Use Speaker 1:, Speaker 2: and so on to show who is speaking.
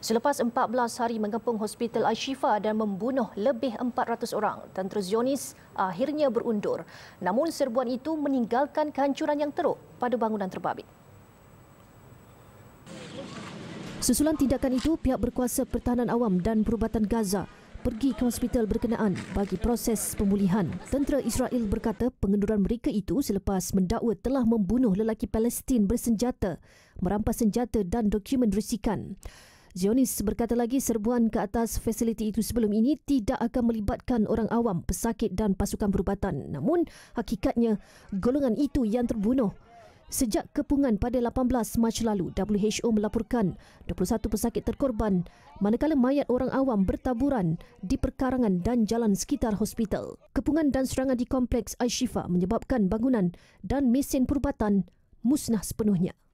Speaker 1: Selepas 14 hari mengepung Hospital Al-Shifa dan membunuh lebih 400 orang, tentera Zionis akhirnya berundur. Namun serbuan itu meninggalkan kehancuran yang teruk
Speaker 2: pada bangunan terbabit.
Speaker 1: Susulan tindakan itu, pihak berkuasa pertahanan awam dan perubatan Gaza pergi ke hospital berkenaan bagi proses pemulihan. Tentera Israel berkata pengenduran mereka itu selepas mendakwa telah membunuh lelaki Palestin bersenjata, merampas senjata dan dokumen risikan. Zionis berkata lagi serbuan ke atas fasiliti itu sebelum ini tidak akan melibatkan orang awam, pesakit dan pasukan perubatan. Namun, hakikatnya golongan itu yang terbunuh. Sejak kepungan pada 18 Mac lalu, WHO melaporkan 21 pesakit terkorban manakala mayat orang awam bertaburan di perkarangan dan jalan sekitar hospital. Kepungan dan serangan di kompleks al menyebabkan bangunan dan mesin perubatan
Speaker 3: musnah sepenuhnya.